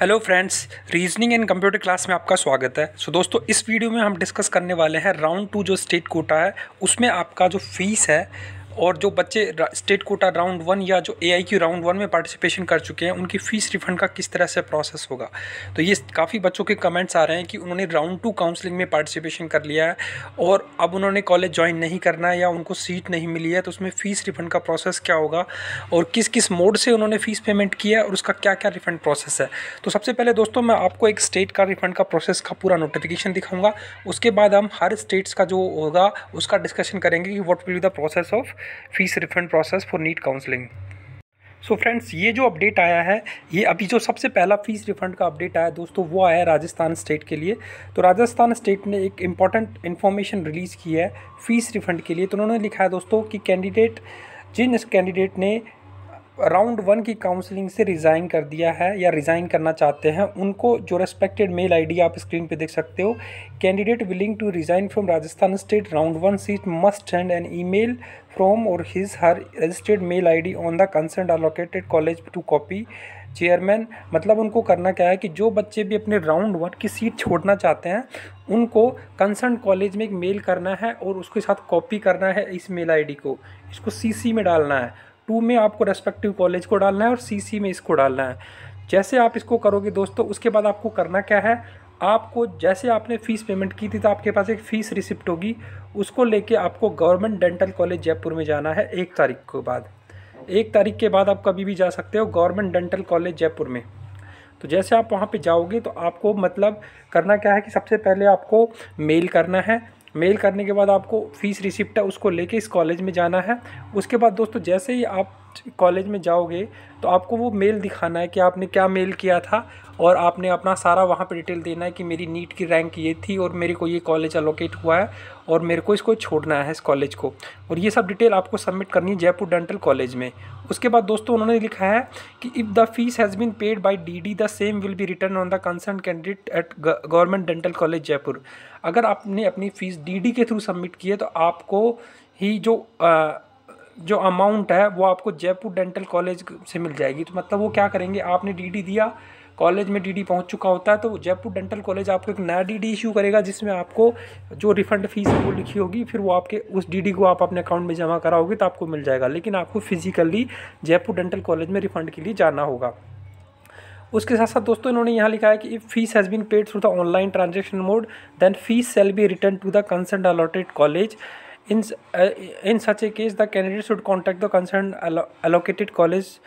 hello friends reasoning and computer class में आपका स्वागत है सो so, दोस्तों इस वीडियो में हम डिस्कस करने वाले हैं राउंड टू जो स्टेट कोटा है उसमें आपका जो फीस है और जो बच्चे स्टेट कोटा राउंड वन या जो ए आई राउंड वन में पार्टिसिपेशन कर चुके हैं उनकी फ़ीस रिफंड का किस तरह से प्रोसेस होगा तो ये काफ़ी बच्चों के कमेंट्स आ रहे हैं कि उन्होंने राउंड टू काउंसलिंग में पार्टिसिपेशन कर लिया है और अब उन्होंने कॉलेज ज्वाइन नहीं करना है या उनको सीट नहीं मिली है तो उसमें फ़ीस रिफंड का प्रोसेस क्या होगा और किस किस मोड से उन्होंने फ़ीस पेमेंट किया और उसका क्या क्या रिफंड प्रोसेस है तो सबसे पहले दोस्तों मैं आपको एक स्टेट का रिफंड का प्रोसेस का पूरा नोटिफिकेशन दिखाऊंगा उसके बाद हम हर स्टेट्स का जो होगा उसका डिस्कशन करेंगे कि what will be the process of fees refund process for NEET counselling so so friends ये जो अपडेट आया है ये अभी जो सबसे पहला फीस रिफंड का अपडेट आया दोस्तों वो आया राजस्थान स्टेट के लिए तो राजस्थान स्टेट ने एक इम्पॉर्टेंट इन्फॉर्मेशन रिलीज़ की है फीस रिफंड के लिए तो उन्होंने लिखा है दोस्तों कि कैंडिडेट जिन कैंडिडेट ने राउंड वन की काउंसलिंग से रिज़ाइन कर दिया है या रिज़ाइन करना चाहते हैं उनको जो रेस्पेक्टेड मेल आईडी आप स्क्रीन पे देख सकते हो candidate willing to resign from Rajasthan state round one seat must send an email from और his her registered mail ID on the concern allocated college to copy chairman मतलब उनको करना क्या है कि जो बच्चे भी अपने राउंड वन की सीट छोड़ना चाहते हैं उनको कंसर्न कॉलेज में एक मेल करना है और उसके साथ कॉपी करना है इस मेल आईडी को इसको सीसी में डालना है टू में आपको रेस्पेक्टिव कॉलेज को डालना है और सी सी में इसको डालना है जैसे आप इसको करोगे दोस्तों उसके बाद आपको करना क्या है आपको जैसे आपने फ़ीस पेमेंट की थी तो आपके पास एक फ़ीस रिसिप्ट होगी उसको लेके आपको गवर्नमेंट डेंटल कॉलेज जयपुर में जाना है एक तारीख के बाद एक तारीख के बाद आप कभी भी जा सकते हो गवर्नमेंट डेंटल कॉलेज जयपुर में तो जैसे आप वहाँ पे जाओगे तो आपको मतलब करना क्या है कि सबसे पहले आपको मेल करना है मेल करने के बाद आपको फ़ीस रिसिप्ट है उसको लेके इस कॉलेज में जाना है उसके बाद दोस्तों जैसे ही आप कॉलेज में जाओगे तो आपको वो मेल दिखाना है कि आपने क्या मेल किया था और आपने अपना सारा वहाँ पे डिटेल देना है कि मेरी नीट की रैंक ये थी और मेरे को ये कॉलेज अलोकेट हुआ है और मेरे को इसको छोड़ना है इस कॉलेज को और ये सब डिटेल आपको सबमिट करनी है जयपुर डेंटल कॉलेज में उसके बाद दोस्तों उन्होंने लिखा है कि if the fees has been paid by D D the same will be return on the concern candidate at government dental college Jaipur अगर आपने अपनी फ़ीस डी डी के थ्रू सबमिट की है तो आपको ही जो आ, जो अमाउंट है वो आपको जयपुर डेंटल कॉलेज से मिल जाएगी तो मतलब वो क्या करेंगे आपने डीडी दिया कॉलेज में डीडी पहुंच चुका होता है तो जयपुर डेंटल कॉलेज आपको एक नया डीडी इशू करेगा जिसमें आपको जो रिफंड फीस है वो लिखी होगी फिर वो आपके उस डीडी को आप अपने अकाउंट में जमा कराओगे तो आपको मिल जाएगा लेकिन आपको फिजिकली जयपुर डेंटल कॉलेज में रिफंड के लिए जाना होगा उसके साथ साथ दोस्तों इन्होंने यहाँ लिखा है कि if fees has been paid through the online transaction mode then fees shall be return to the concern allotted college in in such a case the candidate should contact the concern allocated college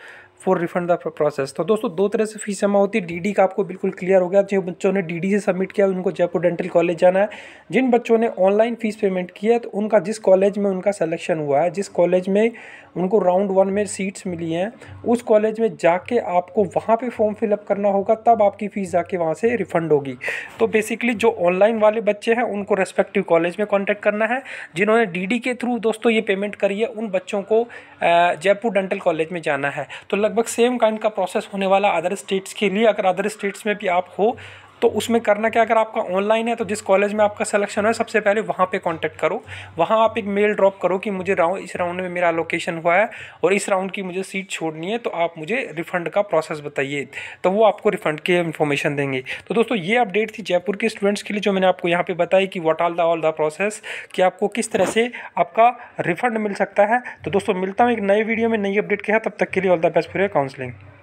for refund the process तो दोस्तों दो तरह से fees जमा होती है DD का आपको बिल्कुल क्लियर हो गया जो बच्चों ने डीडी से सबमिट किया उनको जयपुर डेंटल कॉलेज जाना है जिन बच्चों ने ऑनलाइन फीस पेमेंट किया है तो उनका जिस कॉलेज में उनका सलेक्शन हुआ है जिस कॉलेज में उनको राउंड वन में सीट्स मिली हैं उस कॉलेज में जाके आपको वहाँ पर फॉर्म फिलअप करना होगा तब आपकी फ़ीस जाके वहाँ से रिफंड होगी तो बेसिकली जो ऑनलाइन वाले बच्चे हैं उनको रेस्पेक्टिव कॉलेज में कॉन्टैक्ट करना है जिन्होंने डी के थ्रू दोस्तों ये पेमेंट करी है उन बच्चों को जयपुर डेंटल कॉलेज में जाना है तो लगभग सेम काइंड का प्रोसेस होने वाला अदर स्टेट्स के लिए अगर अदर स्टेट्स में भी आप हो तो उसमें करना क्या अगर आपका ऑनलाइन है तो जिस कॉलेज में आपका सिलेक्शन है सबसे पहले वहाँ पे कांटेक्ट करो वहाँ आप एक मेल ड्रॉप करो कि मुझे राउंड इस राउंड में मेरा लोकेशन हुआ है और इस राउंड की मुझे सीट छोड़नी है तो आप मुझे रिफंड का प्रोसेस बताइए तो वो आपको रिफंड की इन्फॉर्मेशन देंगे तो दोस्तों ये अपडेट थी जयपुर के स्टूडेंट्स के लिए जो मैंने आपको यहाँ पर बताई कि what all the all the process कि आपको किस तरह से आपका रिफंड मिल सकता है तो दोस्तों मिलता हूँ एक नए वीडियो में नई अपडेट के साथ तब तक के लिए all the best for your counselling